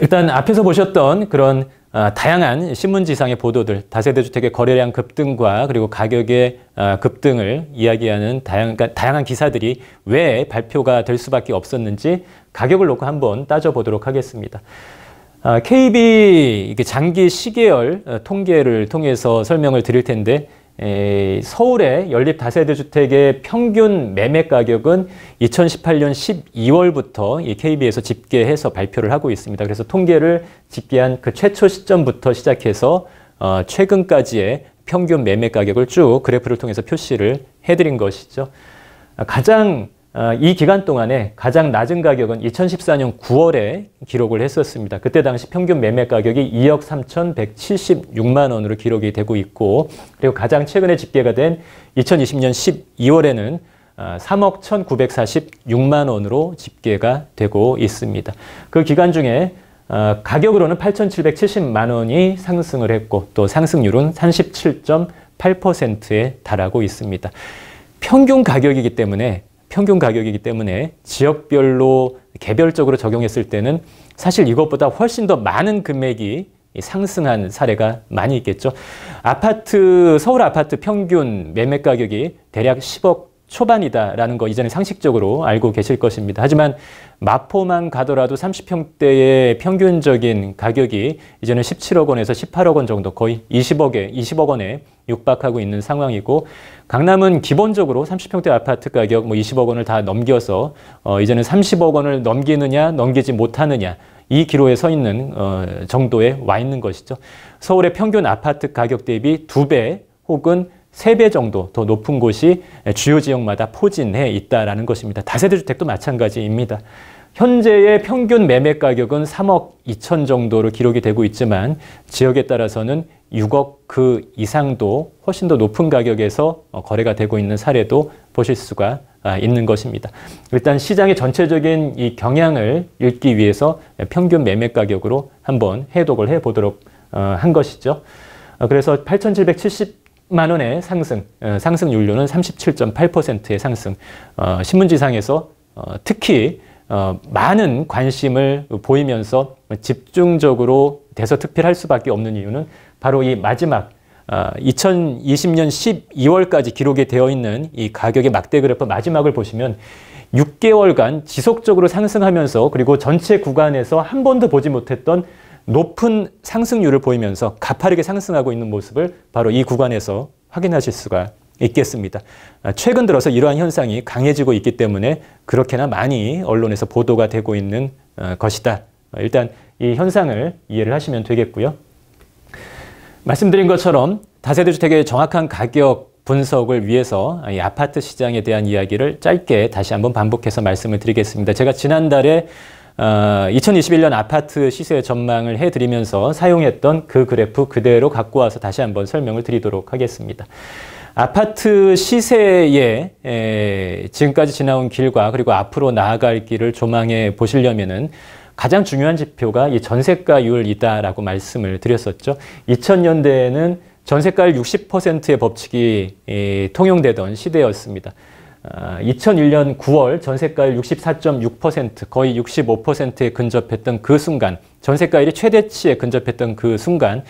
일단 앞에서 보셨던 그런 아, 다양한 신문지상의 보도들, 다세대 주택의 거래량 급등과 그리고 가격의 아, 급등을 이야기하는 다양, 그러니까 다양한 기사들이 왜 발표가 될 수밖에 없었는지 가격을 놓고 한번 따져보도록 하겠습니다. KB 아, 장기 시계열 어, 통계를 통해서 설명을 드릴 텐데 서울의 연립 다세대 주택의 평균 매매 가격은 2018년 12월부터 이 KB에서 집계해서 발표를 하고 있습니다. 그래서 통계를 집계한 그 최초 시점부터 시작해서 어, 최근까지의 평균 매매 가격을 쭉 그래프를 통해서 표시를 해드린 것이죠. 가장 어, 이 기간 동안에 가장 낮은 가격은 2014년 9월에 기록을 했었습니다. 그때 당시 평균 매매 가격이 2억 3,176만 원으로 기록이 되고 있고 그리고 가장 최근에 집계가 된 2020년 12월에는 3억 1,946만 원으로 집계가 되고 있습니다. 그 기간 중에 어, 가격으로는 8,770만 원이 상승을 했고 또 상승률은 37.8%에 달하고 있습니다. 평균 가격이기 때문에 평균 가격이기 때문에 지역별로 개별적으로 적용했을 때는 사실 이것보다 훨씬 더 많은 금액이 상승한 사례가 많이 있겠죠. 아파트, 서울 아파트 평균 매매 가격이 대략 10억 초반이다라는 거 이전에 상식적으로 알고 계실 것입니다. 하지만 마포만 가더라도 30평대의 평균적인 가격이 이제는 17억 원에서 18억 원 정도 거의 20억에 20억 원에 육박하고 있는 상황이고 강남은 기본적으로 30평대 아파트 가격 뭐 20억 원을 다 넘겨서 어 이제는 30억 원을 넘기느냐 넘기지 못하느냐 이 기로에 서 있는 어 정도에 와 있는 것이죠. 서울의 평균 아파트 가격 대비 두 배 혹은 세 배 정도 더 높은 곳이 주요 지역마다 포진해 있다라는 것입니다. 다세대 주택도 마찬가지입니다. 현재의 평균 매매 가격은 3억 2천 정도로 기록이 되고 있지만 지역에 따라서는 6억 그 이상도 훨씬 더 높은 가격에서 어, 거래가 되고 있는 사례도 보실 수가 아, 있는 것입니다. 일단 시장의 전체적인 이 경향을 읽기 위해서 평균 매매 가격으로 한번 해독을 해보도록 어, 한 것이죠. 어, 그래서 8,770만 원의 상승, 상승 율료는 37.8%의 상승. 신문지상에서 특히 어, 많은 관심을 보이면서 집중적으로 돼서특필할 수밖에 없는 이유는 바로 이 마지막 어, 2020년 12월까지 기록이 되어 있는 이 가격의 막대 그래프 마지막을 보시면 6개월간 지속적으로 상승하면서 그리고 전체 구간에서 한 번도 보지 못했던 높은 상승률을 보이면서 가파르게 상승하고 있는 모습을 바로 이 구간에서 확인하실 수가 있겠습니다. 아, 최근 들어서 이러한 현상이 강해지고 있기 때문에 그렇게나 많이 언론에서 보도가 되고 있는 어, 것이다. 어, 일단 이 현상을 이해를 하시면 되겠고요. 말씀드린 것처럼 다세대주택의 정확한 가격 분석을 위해서 이 아파트 시장에 대한 이야기를 짧게 다시 한번 반복해서 말씀을 드리겠습니다. 제가 지난달에 2021년 어, 아파트 시세 전망을 해드리면서 사용했던 그 그래프 그대로 갖고 와서 다시 한번 설명을 드리도록 하겠습니다. 아파트 시세에 지금까지 지나온 길과 그리고 앞으로 나아갈 길을 조망해 보시려면은 가장 중요한 지표가 이 전세가율이다라고 말씀을 드렸었죠. 2000년대에는 전세가율 60%의 법칙이 통용되던 시대였습니다. 2001년 아, 9월 전세가율 64.6% 거의 65%에 근접했던 그 순간 전세가율이 최대치에 근접했던 그 순간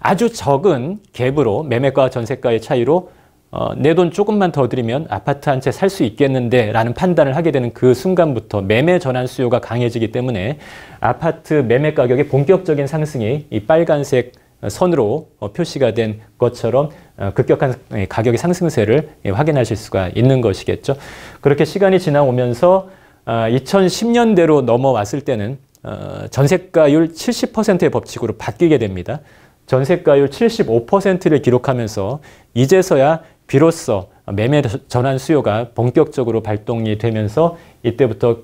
아주 적은 갭으로 매매가 전세가의 차이로 어, 내 돈 조금만 더드리면 아파트 한 채 살 수 있겠는데 라는 판단을 하게 되는 그 순간부터 매매 전환 수요가 강해지기 때문에 아파트 매매 가격의 본격적인 상승이 이 빨간색 선으로 어, 표시가 된 것처럼 어, 급격한 예, 가격의 상승세를 예, 확인하실 수가 있는 것이겠죠. 그렇게 시간이 지나오면서 2010년대로 아, 넘어왔을 때는 어, 전세가율 70%의 법칙으로 바뀌게 됩니다. 전세가율 75%를 기록하면서 이제서야 비로소 매매 전환 수요가 본격적으로 발동이 되면서 이때부터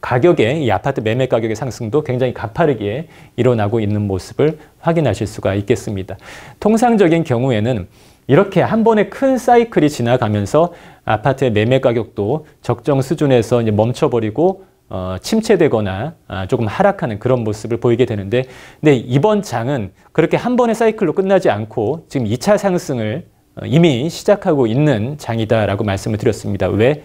가격의 이 아파트 매매 가격의 상승도 굉장히 가파르게 일어나고 있는 모습을 확인하실 수가 있겠습니다. 통상적인 경우에는 이렇게 한 번에 큰 사이클이 지나가면서 아파트의 매매 가격도 적정 수준에서 이제 멈춰버리고 어, 침체되거나 아, 조금 하락하는 그런 모습을 보이게 되는데 근데 이번 장은 그렇게 한 번의 사이클로 끝나지 않고 지금 2차 상승을 어, 이미 시작하고 있는 장이다라고 말씀을 드렸습니다. 왜?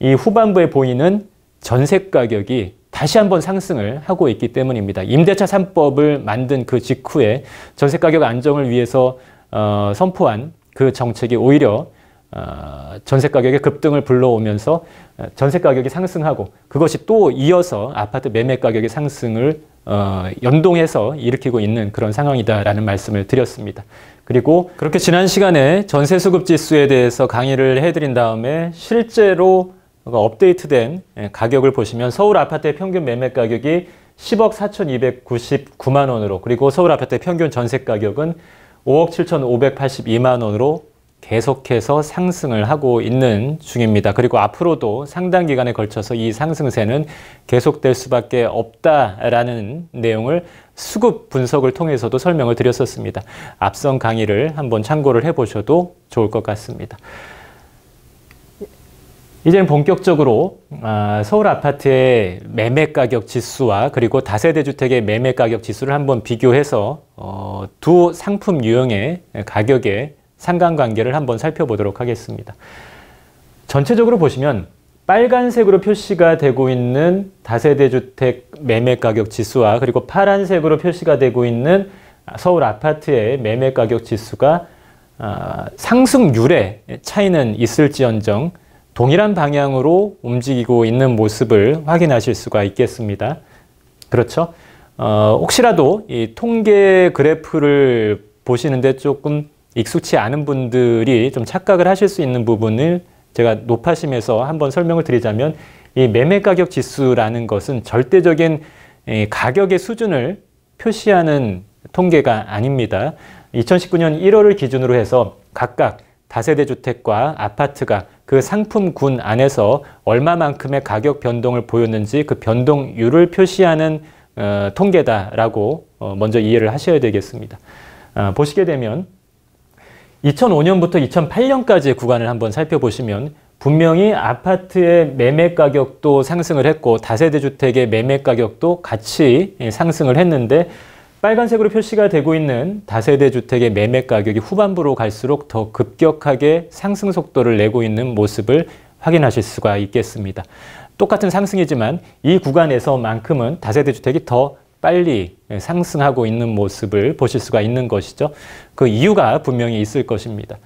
이 후반부에 보이는 전세 가격이 다시 한번 상승을 하고 있기 때문입니다. 임대차 3법을 만든 그 직후에 전세 가격 안정을 위해서 어, 선포한 그 정책이 오히려 어, 전세 가격의 급등을 불러오면서 어, 전세 가격이 상승하고 그것이 또 이어서 아파트 매매 가격의 상승을 어, 연동해서 일으키고 있는 그런 상황이다라는 말씀을 드렸습니다. 그리고 그렇게 지난 시간에 전세 수급 지수에 대해서 강의를 해드린 다음에 실제로 업데이트된 예, 가격을 보시면 서울 아파트의 평균 매매 가격이 10억 4,299만 원으로 그리고 서울 아파트의 평균 전세 가격은 5억 7,582만 원으로 계속해서 상승을 하고 있는 중입니다. 그리고 앞으로도 상당 기간에 걸쳐서 이 상승세는 계속될 수밖에 없다라는 내용을 수급 분석을 통해서도 설명을 드렸었습니다. 앞선 강의를 한번 참고를 해보셔도 좋을 것 같습니다. 이제는 본격적으로 아, 서울 아파트의 매매 가격 지수와 그리고 다세대 주택의 매매 가격 지수를 한번 비교해서 어, 두 상품 유형의 가격의 상관관계를 한번 살펴보도록 하겠습니다. 전체적으로 보시면 빨간색으로 표시가 되고 있는 다세대 주택 매매 가격 지수와 그리고 파란색으로 표시가 되고 있는 서울 아파트의 매매 가격 지수가 아, 상승률의 차이는 있을지언정 동일한 방향으로 움직이고 있는 모습을 확인하실 수가 있겠습니다. 그렇죠? 어, 혹시라도 이 통계 그래프를 보시는데 조금 익숙치 않은 분들이 좀 착각을 하실 수 있는 부분을 제가 높아심에서 한번 설명을 드리자면 이 매매 가격 지수라는 것은 절대적인 예, 가격의 수준을 표시하는 통계가 아닙니다. 2019년 1월을 기준으로 해서 각각 다세대 주택과 아파트가 그 상품군 안에서 얼마만큼의 가격 변동을 보였는지 그변동율을 표시하는 어, 통계다라고 어, 먼저 이해를 하셔야 되겠습니다. 어, 보시게 되면 2005년부터 2008년까지의 구간을 한번 살펴보시면 분명히 아파트의 매매 가격도 상승을 했고 다세대 주택의 매매 가격도 같이 예, 상승을 했는데 빨간색으로 표시가 되고 있는 다세대 주택의 매매 가격이 후반부로 갈수록 더 급격하게 상승 속도를 내고 있는 모습을 확인하실 수가 있겠습니다. 똑같은 상승이지만 이 구간에서만큼은 다세대 주택이 더 빨리 상승하고 있는 모습을 보실 수가 있는 것이죠. 그 이유가 분명히 있을 것입니다.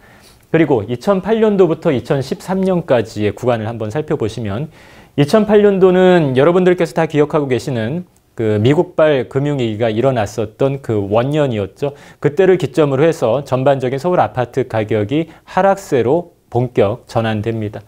그리고 2008년도부터 2013년까지의 구간을 한번 살펴보시면 2008년도는 여러분들께서 다 기억하고 계시는 그 미국발 금융위기가 일어났었던 그 원년이었죠. 그때를 기점으로 해서 전반적인 서울 아파트 가격이 하락세로 본격 전환됩니다.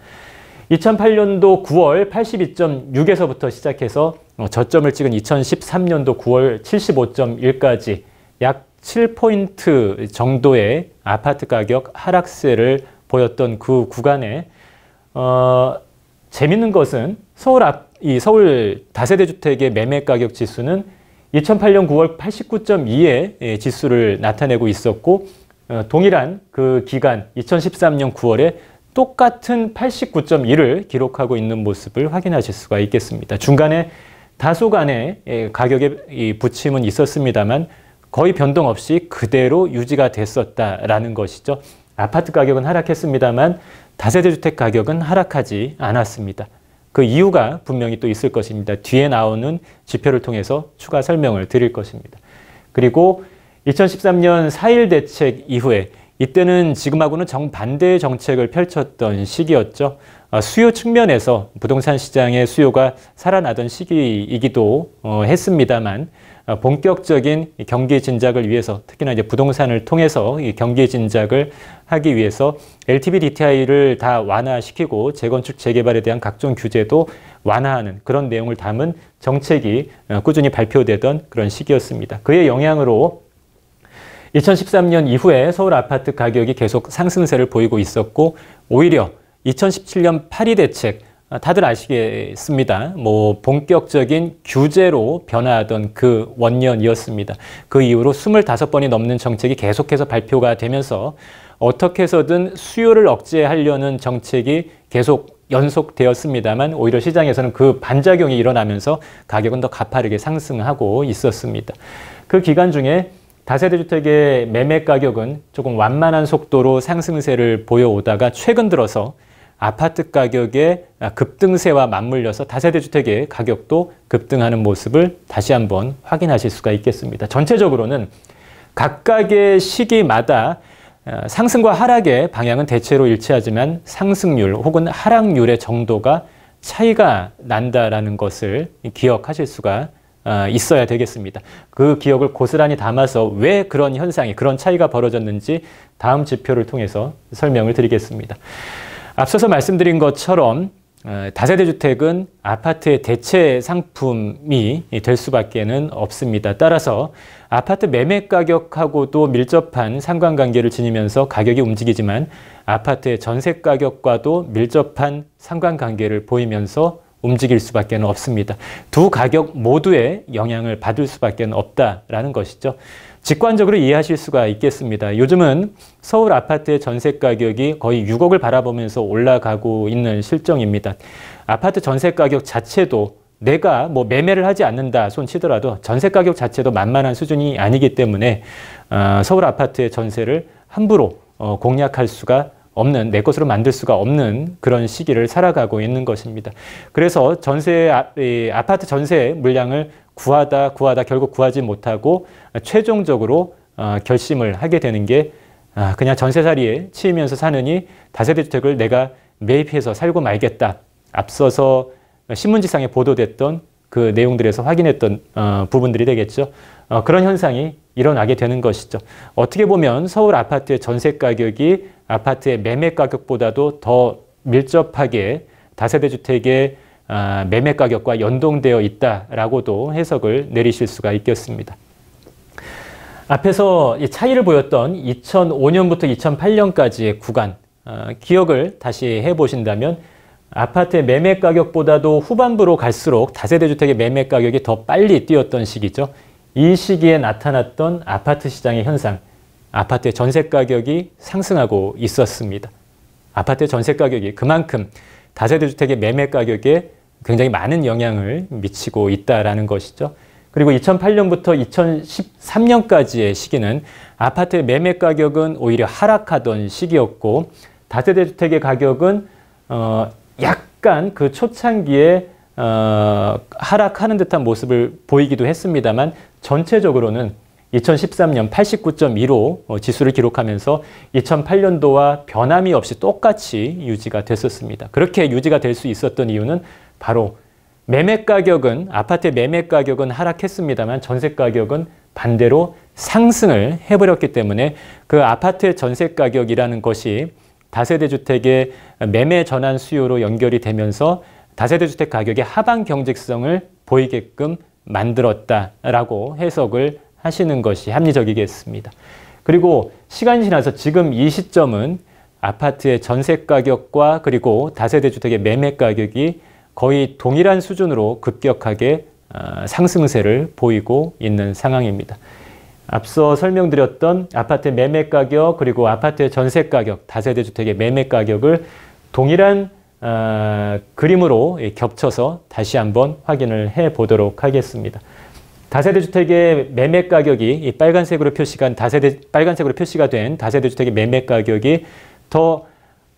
2008년도 9월 82.6에서부터 시작해서 어, 저점을 찍은 2013년도 9월 75.1까지 약 7포인트 정도의 아파트 가격 하락세를 보였던 그 구간에 어, 재밌는 것은 서울 앞, 이 서울 다세대 주택의 매매 가격 지수는 2008년 9월 89.2의 지수를 나타내고 있었고 어, 동일한 그 기간 2013년 9월에 똑같은 89.1을 기록하고 있는 모습을 확인하실 수가 있겠습니다. 중간에 다소간의 예, 가격의 부침은 있었습니다만 거의 변동 없이 그대로 유지가 됐었다라는 것이죠. 아파트 가격은 하락했습니다만 다세대 주택 가격은 하락하지 않았습니다. 그 이유가 분명히 또 있을 것입니다. 뒤에 나오는 지표를 통해서 추가 설명을 드릴 것입니다. 그리고 2013년 4.1 대책 이후에 이때는 지금하고는 정반대의 정책을 펼쳤던 시기였죠. 아, 수요 측면에서 부동산 시장의 수요가 살아나던 시기이기도 어, 했습니다만 아, 본격적인 경기 진작을 위해서 특히나 이제 부동산을 통해서 경기 진작을 하기 위해서 LTV DTI를 다 완화시키고 재건축 재개발에 대한 각종 규제도 완화하는 그런 내용을 담은 정책이 어, 꾸준히 발표되던 그런 시기였습니다. 그의 영향으로 2013년 이후에 서울 아파트 가격이 계속 상승세를 보이고 있었고 오히려 2017년 파리 대책 아, 다들 아시겠습니다. 뭐 본격적인 규제로 변화하던 그 원년이었습니다. 그 이후로 25번이 넘는 정책이 계속해서 발표가 되면서 어떻게 해서든 수요를 억제하려는 정책이 계속 연속되었습니다만 오히려 시장에서는 그 반작용이 일어나면서 가격은 더 가파르게 상승하고 있었습니다. 그 기간 중에 다세대 주택의 매매 가격은 조금 완만한 속도로 상승세를 보여오다가 최근 들어서 아파트 가격의 급등세와 맞물려서 다세대 주택의 가격도 급등하는 모습을 다시 한번 확인하실 수가 있겠습니다. 전체적으로는 각각의 시기마다 어, 상승과 하락의 방향은 대체로 일치하지만 상승률 혹은 하락률의 정도가 차이가 난다라는 것을 기억하실 수가 있습니다. 어, 있어야 되겠습니다. 그 기억을 고스란히 담아서 왜 그런 현상이 그런 차이가 벌어졌는지 다음 지표를 통해서 설명을 드리겠습니다. 앞서서 말씀드린 것처럼 어, 다세대 주택은 아파트의 대체 상품이 될 수밖에는 없습니다. 따라서 아파트 매매 가격하고도 밀접한 상관관계를 지니면서 가격이 움직이지만 아파트의 전세 가격과도 밀접한 상관관계를 보이면서 움직일 수밖에 없습니다. 두 가격 모두의 영향을 받을 수밖에 없다라는 것이죠. 직관적으로 이해하실 수가 있겠습니다. 요즘은 서울 아파트의 전세 가격이 거의 6억을 바라보면서 올라가고 있는 실정입니다. 아파트 전세 가격 자체도 내가 뭐 매매를 하지 않는다 손 치더라도 전세 가격 자체도 만만한 수준이 아니기 때문에 어, 서울 아파트의 전세를 함부로 어, 공략할 수가 없는 내 것으로 만들 수가 없는 그런 시기를 살아가고 있는 것입니다. 그래서 전세 아, 아파트 전세 물량을 구하다 구하다 결국 구하지 못하고 최종적으로 어, 결심을 하게 되는 게 아, 그냥 전세자리에 치이면서 사느니 다세대주택을 내가 매입해서 살고 말겠다. 앞서서 신문지상에 보도됐던 그 내용들에서 확인했던 어, 부분들이 되겠죠. 어, 그런 현상이 일어나게 되는 것이죠. 어떻게 보면 서울 아파트의 전세 가격이 아파트의 매매 가격보다도 더 밀접하게 다세대 주택의 아, 매매 가격과 연동되어 있다라고도 해석을 내리실 수가 있겠습니다. 앞에서 차이를 보였던 2005년부터 2008년까지의 구간 아, 기억을 다시 해보신다면 아파트의 매매 가격보다도 후반부로 갈수록 다세대 주택의 매매 가격이 더 빨리 뛰었던 시기죠. 이 시기에 나타났던 아파트 시장의 현상 아파트의 전세 가격이 상승하고 있었습니다. 아파트의 전세 가격이 그만큼 다세대주택의 매매 가격에 굉장히 많은 영향을 미치고 있다라는 것이죠. 그리고 2008년부터 2013년까지의 시기는 아파트의 매매 가격은 오히려 하락하던 시기였고 다세대 주택의 가격은 어 약간 그 초창기에 어 하락하는 듯한 모습을 보이기도 했습니다만 전체적으로는 2013년 89.2로 어, 지수를 기록하면서 2008년도와 변함이 없이 똑같이 유지가 됐었습니다. 그렇게 유지가 될 수 있었던 이유는 바로 매매 가격은 아파트 매매 가격은 하락했습니다만 전세 가격은 반대로 상승을 해버렸기 때문에 그 아파트 의 전세 가격이라는 것이 다세대 주택의 매매 전환 수요로 연결이 되면서 다세대 주택 가격의 하방 경직성을 보이게끔 만들었다라고 해석을 하시는 것이 합리적이겠습니다. 그리고 시간이 지나서 지금 이 시점은 아파트의 전세 가격과 그리고 다세대 주택의 매매 가격이 거의 동일한 수준으로 급격하게 아, 상승세를 보이고 있는 상황입니다. 앞서 설명드렸던 아파트 매매 가격 그리고 아파트의 전세 가격, 다세대 주택의 매매 가격을 동일한 아, 그림으로 겹쳐서 다시 한번 확인을 해 보도록 하겠습니다. 다세대 주택의 매매 가격이 빨간색으로 표시간 다세대 빨간색으로 표시가 된 다세대 주택의 매매 가격이 더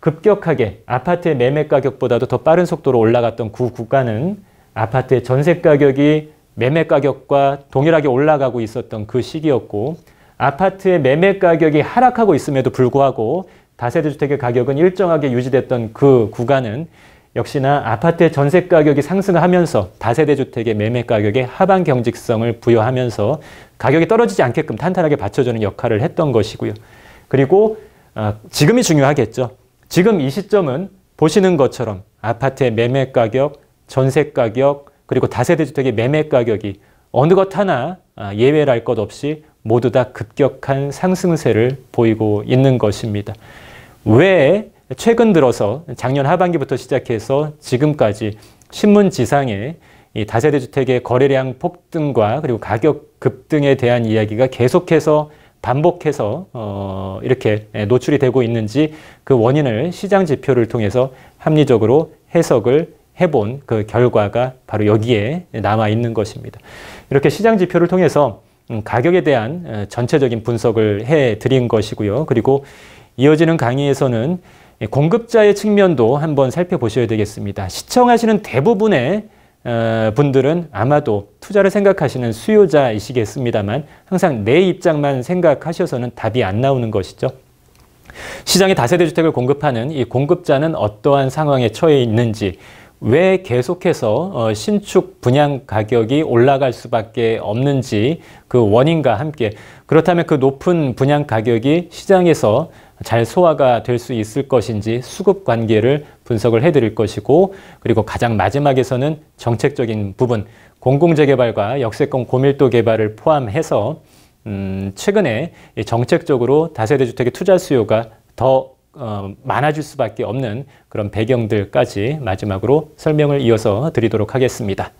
급격하게 아파트의 매매 가격보다도 더 빠른 속도로 올라갔던 그 구 국가는 아파트의 전세 가격이 매매 가격과 동일하게 올라가고 있었던 그 시기였고 아파트의 매매 가격이 하락하고 있음에도 불구하고 다세대 주택의 가격은 일정하게 유지됐던 그 구간은 역시나 아파트의 전세 가격이 상승하면서 다세대 주택의 매매 가격에 하반 경직성을 부여하면서 가격이 떨어지지 않게끔 탄탄하게 받쳐주는 역할을 했던 것이고요. 그리고 어, 지금이 중요하겠죠. 지금 이 시점은 보시는 것처럼 아파트의 매매 가격, 전세 가격, 그리고 다세대 주택의 매매 가격이 어느 것 하나 아, 예외랄 것 없이 모두 다 급격한 상승세를 보이고 있는 것입니다. 왜 최근 들어서 작년 하반기부터 시작해서 지금까지 신문 지상에 이 다세대 주택의 거래량 폭등과 그리고 가격 급등에 대한 이야기가 계속해서 반복해서 어 이렇게 노출이 되고 있는지 그 원인을 시장 지표를 통해서 합리적으로 해석을 해본 그 결과가 바로 여기에 남아 있는 것입니다. 이렇게 시장 지표를 통해서 음, 가격에 대한 어, 전체적인 분석을 해 드린 것이고요. 그리고 이어지는 강의에서는 공급자의 측면도 한번 살펴보셔야 되겠습니다. 시청하시는 대부분의 어, 분들은 아마도 투자를 생각하시는 수요자이시겠습니다만 항상 내 입장만 생각하셔서는 답이 안 나오는 것이죠. 시장에 다세대 주택을 공급하는 이 공급자는 어떠한 상황에 처해 있는지 왜 계속해서 어, 신축 분양 가격이 올라갈 수밖에 없는지 그 원인과 함께 그렇다면 그 높은 분양 가격이 시장에서 잘 소화가 될 수 있을 것인지 수급 관계를 분석을 해드릴 것이고 그리고 가장 마지막에서는 정책적인 부분 공공재개발과 역세권 고밀도 개발을 포함해서 음, 최근에 정책적으로 다세대 주택의 투자 수요가 더 어, 많아질 수밖에 없는 그런 배경들까지 마지막으로 설명을 이어서 드리도록 하겠습니다.